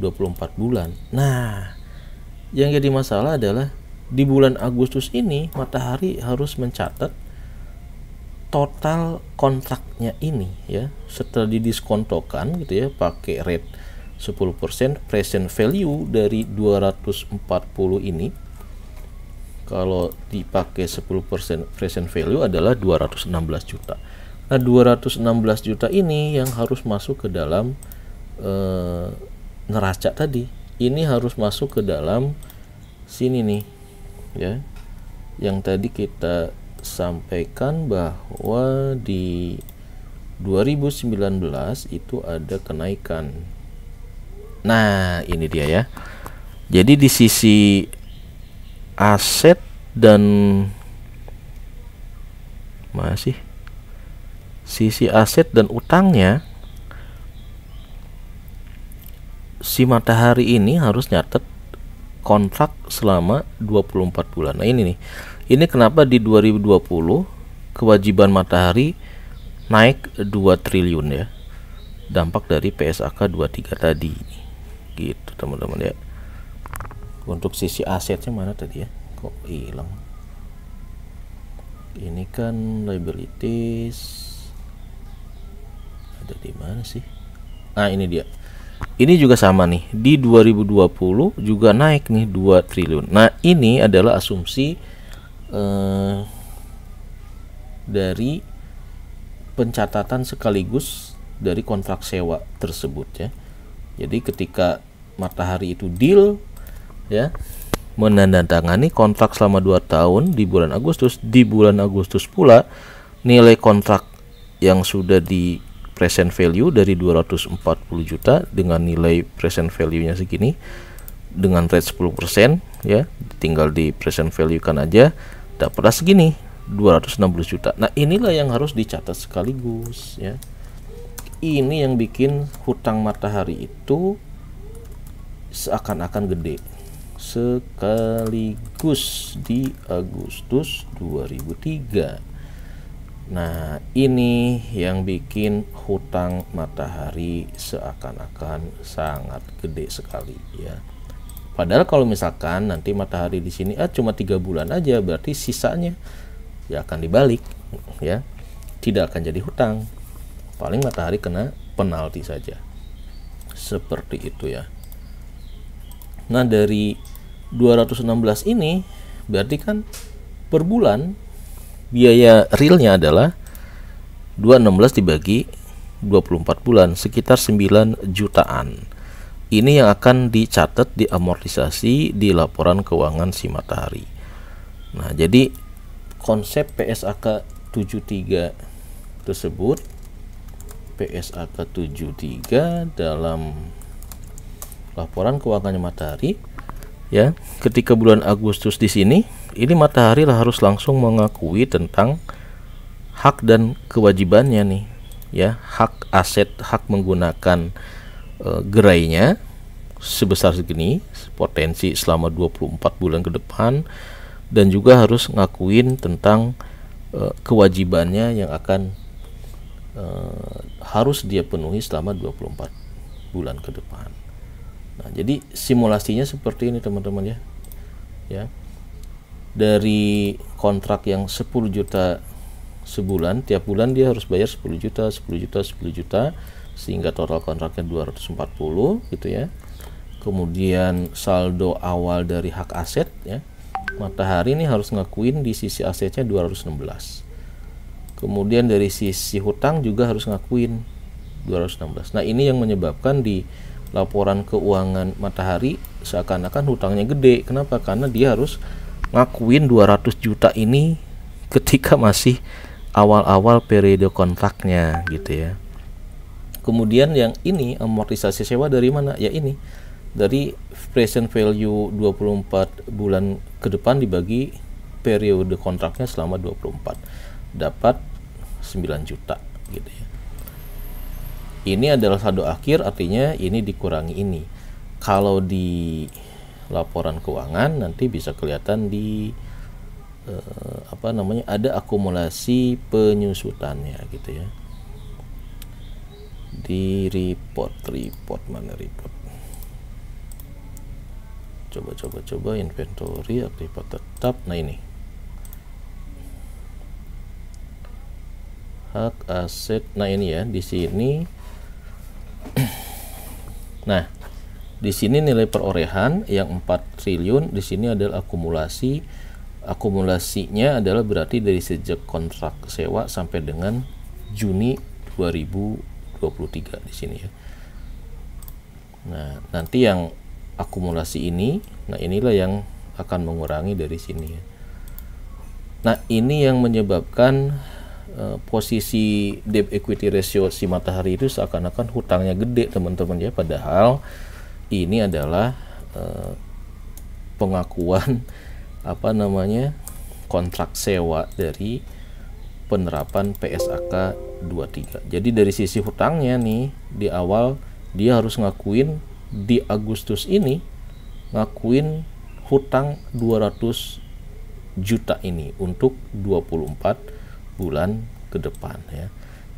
24 bulan nah yang jadi masalah adalah di bulan Agustus ini matahari harus mencatat total kontraknya ini ya setelah didiskontokan gitu ya pakai rate 10% present value dari 240 ini kalau dipakai 10% present value adalah 216 juta. Nah, 216 juta ini yang harus masuk ke dalam e, neraca tadi. Ini harus masuk ke dalam sini nih. Ya. Yang tadi kita sampaikan bahwa di 2019 itu ada kenaikan. Nah, ini dia ya. Jadi di sisi aset dan masih sisi aset dan utangnya si matahari ini harus nyatet kontrak selama 24 bulan. Nah, ini nih. Ini kenapa di 2020 kewajiban matahari naik 2 triliun ya. Dampak dari PSAK 23 tadi. Gitu teman-teman ya. Untuk sisi asetnya mana tadi ya? Kok hilang? Ini kan liabilities ada di mana sih? Nah, ini dia. Ini juga sama nih. Di 2020 juga naik nih 2 triliun. Nah, ini adalah asumsi Eh, dari pencatatan sekaligus dari kontrak sewa tersebut ya. Jadi ketika matahari itu deal ya menandatangani kontrak selama 2 tahun di bulan Agustus di bulan Agustus pula nilai kontrak yang sudah di present value dari 240 juta dengan nilai present value-nya segini dengan rate 10% ya tinggal di present value kan aja dapatlah segini 260 juta nah inilah yang harus dicatat sekaligus ya ini yang bikin hutang matahari itu seakan-akan gede sekaligus di Agustus 2003 nah ini yang bikin hutang matahari seakan-akan sangat gede sekali ya Padahal kalau misalkan nanti matahari di sini ah, cuma tiga bulan aja, berarti sisanya ya akan dibalik, ya tidak akan jadi hutang. Paling matahari kena penalti saja. Seperti itu ya. Nah dari 216 ini berarti kan per bulan biaya realnya adalah 216 dibagi 24 bulan sekitar 9 jutaan ini yang akan dicatat diamortisasi di laporan keuangan si matahari nah jadi konsep PSAK 73 tersebut PSAK 73 dalam laporan keuangannya matahari ya ketika bulan Agustus di sini ini matahari lah harus langsung mengakui tentang hak dan kewajibannya nih ya hak aset hak menggunakan Eh, gerainya sebesar segini potensi selama 24 bulan ke depan dan juga harus ngakuin tentang uh, kewajibannya yang akan uh, harus dia penuhi selama 24 bulan ke depan. Nah, jadi simulasinya seperti ini teman-teman ya. Ya. Dari kontrak yang 10 juta sebulan, tiap bulan dia harus bayar 10 juta, 10 juta, 10 juta. 10 juta sehingga total kontraknya 240 gitu ya kemudian saldo awal dari hak aset ya matahari ini harus ngakuin di sisi asetnya 216 kemudian dari sisi hutang juga harus ngakuin 216 nah ini yang menyebabkan di laporan keuangan matahari seakan-akan hutangnya gede kenapa karena dia harus ngakuin 200 juta ini ketika masih awal-awal periode kontraknya gitu ya kemudian yang ini amortisasi sewa dari mana ya ini dari present value 24 bulan ke depan dibagi periode kontraknya selama 24 dapat 9 juta gitu ya ini adalah saldo akhir artinya ini dikurangi ini kalau di laporan keuangan nanti bisa kelihatan di eh, apa namanya ada akumulasi penyusutannya gitu ya di report report mana report coba coba coba inventory aktif tetap nah ini hak aset nah ini ya di sini nah di sini nilai perorehan yang 4 triliun di sini adalah akumulasi akumulasinya adalah berarti dari sejak kontrak sewa sampai dengan Juni 2000 23 di sini ya nah nanti yang akumulasi ini nah inilah yang akan mengurangi dari sini ya nah ini yang menyebabkan uh, posisi debt equity ratio si matahari itu seakan-akan hutangnya gede teman-teman ya padahal ini adalah uh, pengakuan apa namanya kontrak sewa dari penerapan PSAK 23. Jadi dari sisi hutangnya nih di awal dia harus ngakuin di Agustus ini ngakuin hutang 200 juta ini untuk 24 bulan ke depan ya.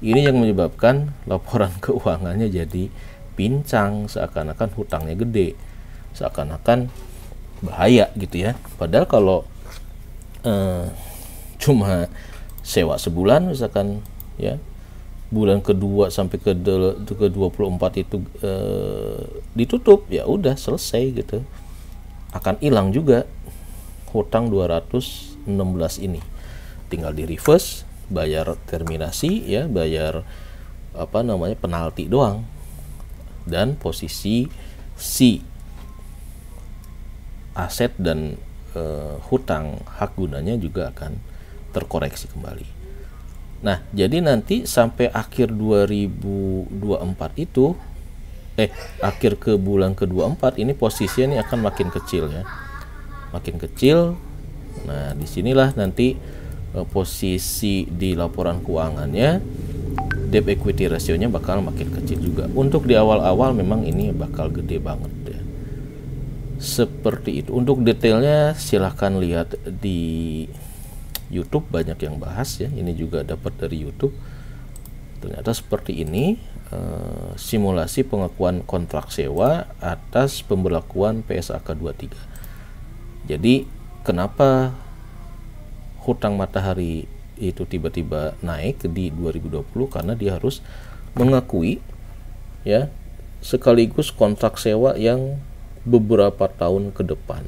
Ini yang menyebabkan laporan keuangannya jadi pincang seakan-akan hutangnya gede. Seakan-akan bahaya gitu ya. Padahal kalau eh, cuma sewa sebulan misalkan ya bulan kedua sampai ke de, ke 24 itu e, ditutup ya udah selesai gitu akan hilang juga hutang 216 ini tinggal di reverse bayar terminasi ya bayar apa namanya penalti doang dan posisi si aset dan e, hutang hak gunanya juga akan terkoreksi kembali. Nah, jadi nanti sampai akhir 2024 itu eh akhir ke bulan ke-24 ini posisinya ini akan makin kecil ya. Makin kecil. Nah, disinilah nanti eh, posisi di laporan keuangannya debt equity rasionya bakal makin kecil juga. Untuk di awal-awal memang ini bakal gede banget ya. Seperti itu. Untuk detailnya silahkan lihat di YouTube banyak yang bahas ya ini juga dapat dari YouTube ternyata seperti ini e, simulasi pengakuan kontrak sewa atas pemberlakuan PSAK 23 jadi kenapa hutang matahari itu tiba-tiba naik di 2020 karena dia harus mengakui ya sekaligus kontrak sewa yang beberapa tahun ke depan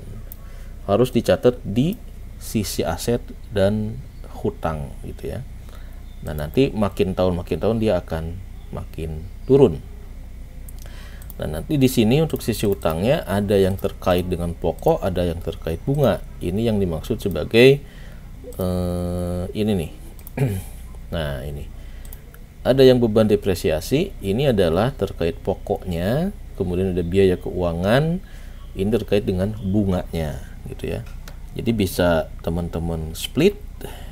harus dicatat di sisi aset dan hutang gitu ya. Nah, nanti makin tahun makin tahun dia akan makin turun. Nah, nanti di sini untuk sisi hutangnya ada yang terkait dengan pokok, ada yang terkait bunga. Ini yang dimaksud sebagai eh, ini nih. nah, ini. Ada yang beban depresiasi, ini adalah terkait pokoknya, kemudian ada biaya keuangan, ini terkait dengan bunganya gitu ya jadi bisa teman-teman split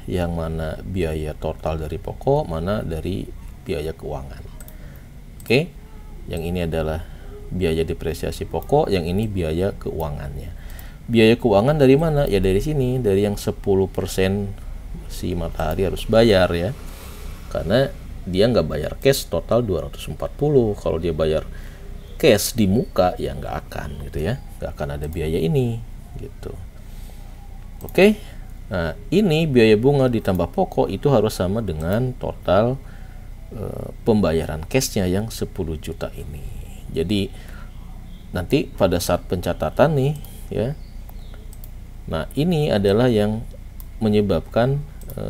yang mana biaya total dari pokok mana dari biaya keuangan oke yang ini adalah biaya depresiasi pokok yang ini biaya keuangannya biaya keuangan dari mana ya dari sini dari yang 10% si matahari harus bayar ya karena dia nggak bayar cash total 240 kalau dia bayar cash di muka ya nggak akan gitu ya nggak akan ada biaya ini gitu Oke. Okay? Nah, ini biaya bunga ditambah pokok itu harus sama dengan total e, pembayaran cashnya yang 10 juta ini. Jadi nanti pada saat pencatatan nih ya. Nah, ini adalah yang menyebabkan e,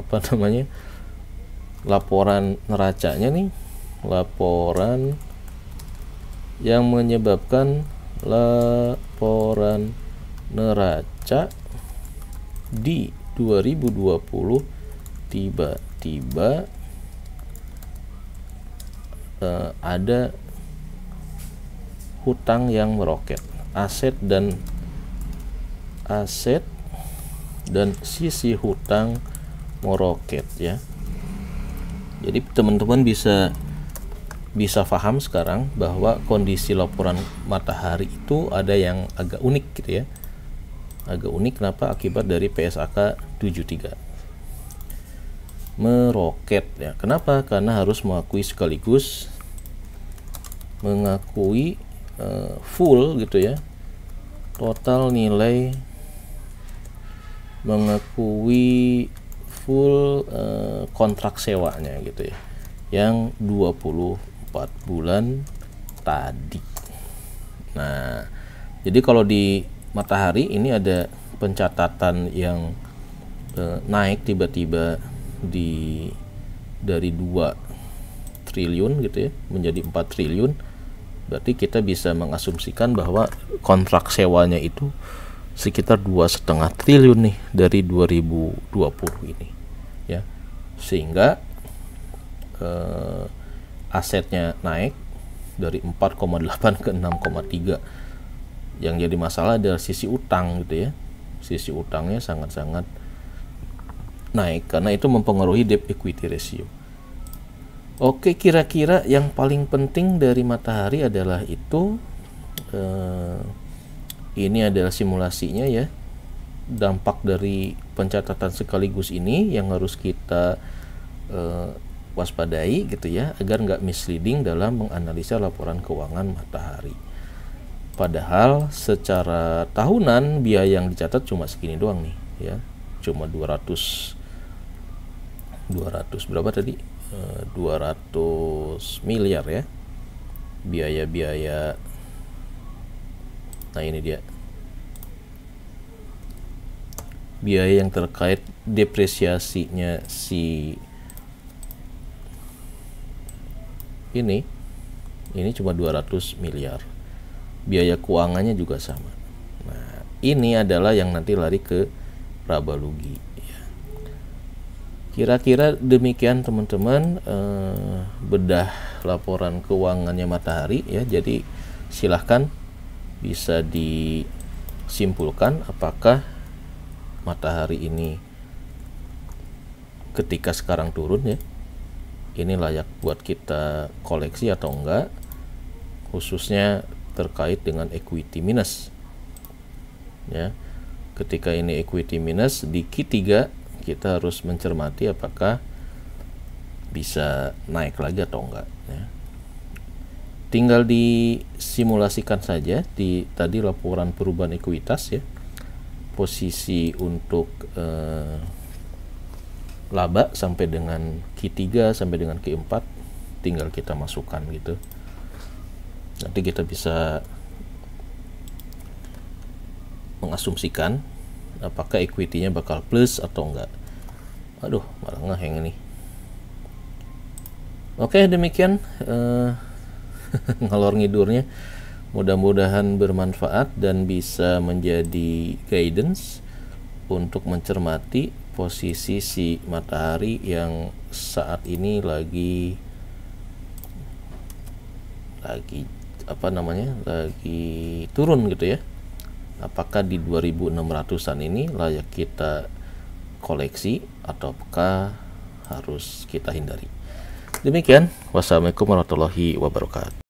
apa namanya? laporan neracanya nih, laporan yang menyebabkan laporan neraca di 2020 tiba-tiba uh, ada hutang yang meroket aset dan aset dan sisi hutang meroket ya jadi teman-teman bisa bisa paham sekarang bahwa kondisi laporan matahari itu ada yang agak unik gitu ya agak unik kenapa akibat dari PSAK 73 meroket ya kenapa karena harus mengakui sekaligus mengakui uh, full gitu ya total nilai mengakui full uh, kontrak sewanya gitu ya yang 24 bulan tadi nah jadi kalau di matahari ini ada pencatatan yang eh, naik tiba-tiba di dari 2 triliun gitu ya menjadi 4 triliun berarti kita bisa mengasumsikan bahwa kontrak sewanya itu sekitar dua setengah triliun nih dari 2020 ini ya sehingga eh, asetnya naik dari 4,8 ke 6,3 yang jadi masalah adalah sisi utang gitu ya sisi utangnya sangat-sangat naik karena itu mempengaruhi debt equity ratio oke kira-kira yang paling penting dari matahari adalah itu eh, ini adalah simulasinya ya dampak dari pencatatan sekaligus ini yang harus kita eh, waspadai gitu ya agar nggak misleading dalam menganalisa laporan keuangan matahari Padahal secara tahunan biaya yang dicatat cuma segini doang nih ya. Cuma 200 200 berapa tadi? 200 eh, miliar ya. Biaya-biaya Nah, ini dia. Biaya yang terkait depresiasinya si ini ini cuma 200 miliar biaya keuangannya juga sama. Nah, ini adalah yang nanti lari ke laba rugi. Ya. Kira-kira demikian teman-teman eh, bedah laporan keuangannya Matahari ya. Jadi silahkan bisa disimpulkan apakah Matahari ini ketika sekarang turun ya ini layak buat kita koleksi atau enggak khususnya terkait dengan equity minus ya ketika ini equity minus di Q3 kita harus mencermati apakah bisa naik lagi atau enggak ya. tinggal disimulasikan saja di tadi laporan perubahan ekuitas ya posisi untuk eh, laba sampai dengan Q3 sampai dengan Q4 tinggal kita masukkan gitu nanti kita bisa mengasumsikan apakah equity-nya bakal plus atau enggak aduh malah ngeheng ini oke demikian uh, ngalor ngidurnya mudah-mudahan bermanfaat dan bisa menjadi guidance untuk mencermati posisi si matahari yang saat ini lagi lagi apa namanya lagi turun gitu ya apakah di 2600an ini layak kita koleksi ataukah harus kita hindari demikian wassalamualaikum warahmatullahi wabarakatuh